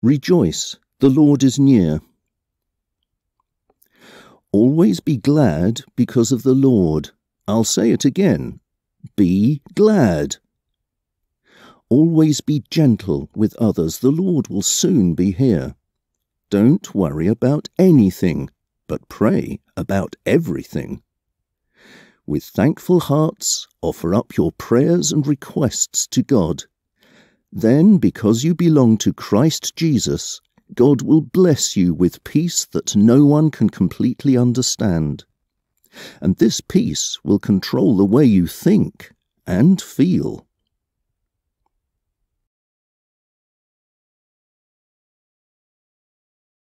Rejoice, the Lord is near. Always be glad because of the Lord. I'll say it again. Be glad. Always be gentle with others. The Lord will soon be here. Don't worry about anything, but pray about everything. With thankful hearts, offer up your prayers and requests to God. Then, because you belong to Christ Jesus, God will bless you with peace that no one can completely understand. And this peace will control the way you think and feel.